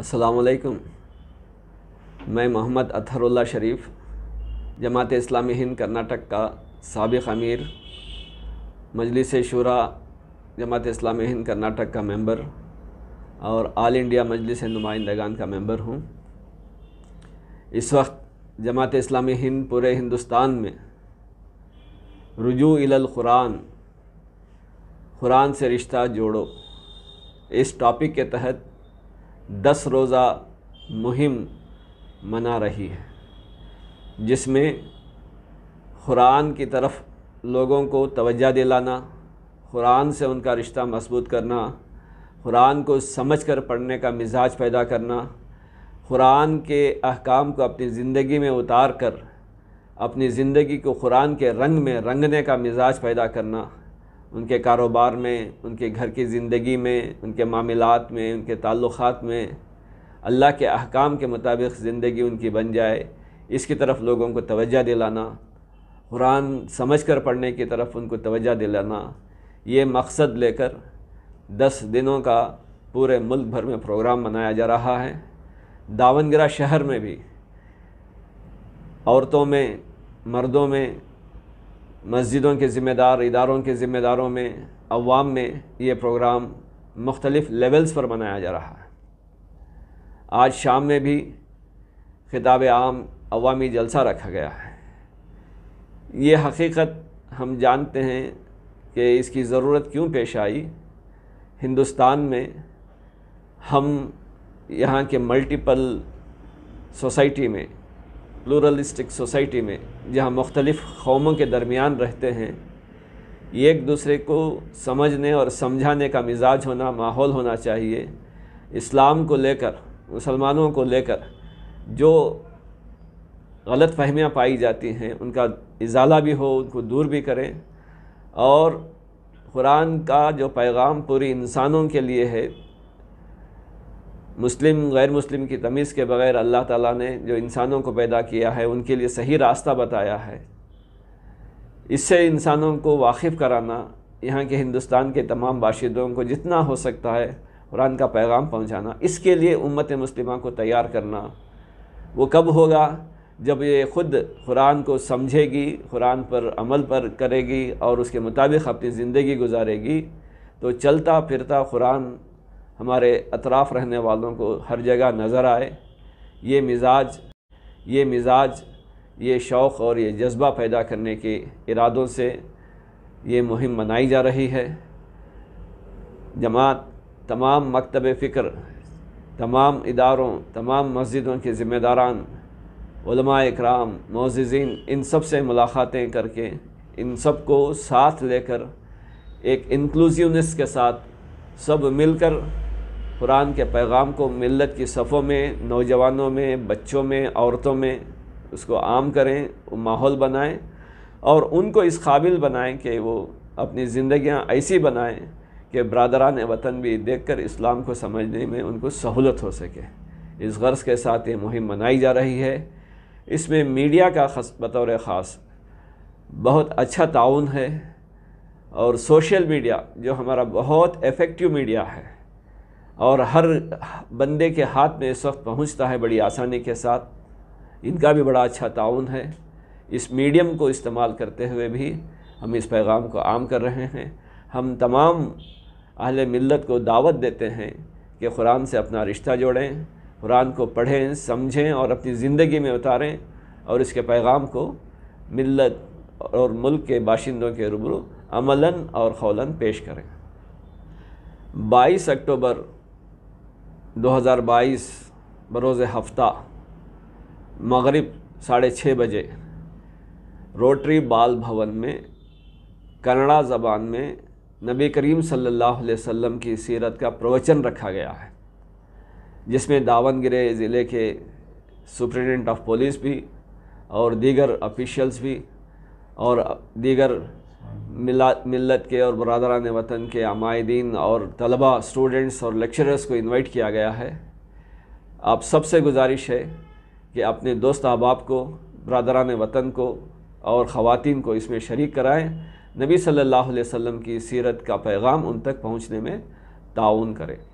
अस्सलाम मैं मोहम्मद अतहरुल्ला शरीफ जमात इस्लामी हिंद कर्नाटक का सबक अमीर मजलिस शुरा जमात इस्लामी हिंद कर्नाटक का मेंबर और आल इंडिया मजलिस नुमाइंदगान का मेंबर हूँ इस वक्त जमात इस्लामी हिंद पूरे हिंदुस्तान में रजू इलल कुरान कुरान से रिश्ता जोड़ो इस टॉपिक के तहत दस रोज़ा मुहिम मना रही है जिसमें कुरान की तरफ लोगों को तवज्जो दिलाना कुरान से उनका रिश्ता मजबूत करना कुरान को समझ कर पढ़ने का मिजाज पैदा करना कुरान के अहकाम को अपनी ज़िंदगी में उतार कर अपनी ज़िंदगी को कुरान के रंग में रंगने का मिजाज पैदा करना उनके कारोबार में उनके घर की ज़िंदगी में उनके मामलों में उनके ताल्लुक़ात में अल्लाह के अहकाम के मुताबिक ज़िंदगी उनकी बन जाए इसकी तरफ लोगों को तवज्जो दिलाना कुरान समझ कर पढ़ने की तरफ उनको तवज्जो दिलाना ये मकसद लेकर दस दिनों का पूरे मुल्क भर में प्रोग्राम मनाया जा रहा है दावनगरा शहर में भी औरतों में मर्दों में मस्जिदों के ज़िम्मेदार इदारों के ज़िम्मेदारों में अवाम में ये प्रोग्राम मुख्तलिफ़ लेवल्स पर मनाया जा रहा है आज शाम में भी खिताब आम अवामी जलसा रखा गया है ये हकीकत हम जानते हैं कि इसकी ज़रूरत क्यों पेश आई हिंदुस्तान में हम यहाँ के मल्टीपल सोसाइटी में प्लूरलिस्टिक सोसाइटी में जहाँ मुख्तलिफ़ कौमों के दरमियान रहते हैं एक दूसरे को समझने और समझाने का मिजाज होना माहौल होना चाहिए इस्लाम को लेकर मुसलमानों को लेकर जो गलत फहमियाँ पाई जाती हैं उनका इजाला भी हो उनको दूर भी करें और कुरान का जो पैगाम पूरी इंसानों के लिए है मुस्लिम गैर मुस्लिम की तमीज़ के बग़ैर अल्लाह ताला ने जो इंसानों को पैदा किया है उनके लिए सही रास्ता बताया है इससे इंसानों को वाकिफ़ कराना यहाँ के हिंदुस्तान के तमाम बाशिंदों को जितना हो सकता है कुरान का पैगाम पहुँचाना इसके लिए उम्मत मुस्लिमा को तैयार करना वो कब होगा जब ये ख़ुद कुरान को समझेगी कुरान पर अमल पर करेगी और उसके मुताबिक अपनी ज़िंदगी गुजारेगी तो चलता फिरता कुरान हमारे अतराफ़ रहने वालों को हर जगह नज़र आए ये मिजाज ये मिजाज ये शौक़ और ये जज्बा पैदा करने के इरादों से ये मुहिम मनाई जा रही है जमात तमाम मकतब फ़िक्र तमाम इदारों तमाम मस्जिदों के ज़िम्मेदारान कराम मोजिज़ीन इन सब से मुलाकातें करके इन सब को साथ लेकर एक इंक्लूसिवनेस के साथ सब मिलकर कुरान के पैगाम को मिलत की सफ़ों में नौजवानों में बच्चों में औरतों में उसको आम करें माहौल बनाएं और उनको इस काबिल बनाएं कि वो अपनी ज़िंदियाँ ऐसी बनाएं कि बरदरान वतन भी देख कर इस्लाम को समझने में उनको सहूलत हो सके इस गर्ज़ के साथ ये मुहिम मनाई जा रही है इसमें मीडिया का खस बतौर ख़ास बहुत अच्छा ताउन है और सोशल मीडिया जो हमारा बहुत इफ़ेक्टिव मीडिया है और हर बंदे के हाथ में इस वक्त पहुँचता है बड़ी आसानी के साथ इनका भी बड़ा अच्छा ताउन है इस मीडियम को इस्तेमाल करते हुए भी हम इस पैगाम को आम कर रहे हैं हम तमाम अहल मिलत को दावत देते हैं कि कुरान से अपना रिश्ता जोड़ें कुरान को पढ़ें समझें और अपनी ज़िंदगी में उतारें और इसके पैगाम को मिलत और मुल्क के बाशिंदों के रूबरू अमलन और खौलन पेश करें 22 अक्टूबर 2022 बरोज़ हफ्ता मगरब साढ़े छः बजे रोटरी बाल भवन में कन्नड़ा ज़बान में नबी करीम सल्लल्लाहु अलैहि वसल्लम की सीरत का प्रवचन रखा गया है जिसमें दावनगिरे ज़िले के सुप्रिटेंडेंट ऑफ पुलिस भी और दीगर ऑफिशियल्स भी और दीगर मिला मिलत के और बरदरान वतन के आमायदीन और तलबा स्टूडेंट्स और लेक्चरर्स को इनवाइट किया गया है आप सबसे गुजारिश है कि अपने दोस्त अहबाब को बरदरान वतन को और ख़वान को इसमें शरीक कराएँ नबी सल्ला वसम की सीरत का पैगाम उन तक पहुँचने में ताउन करें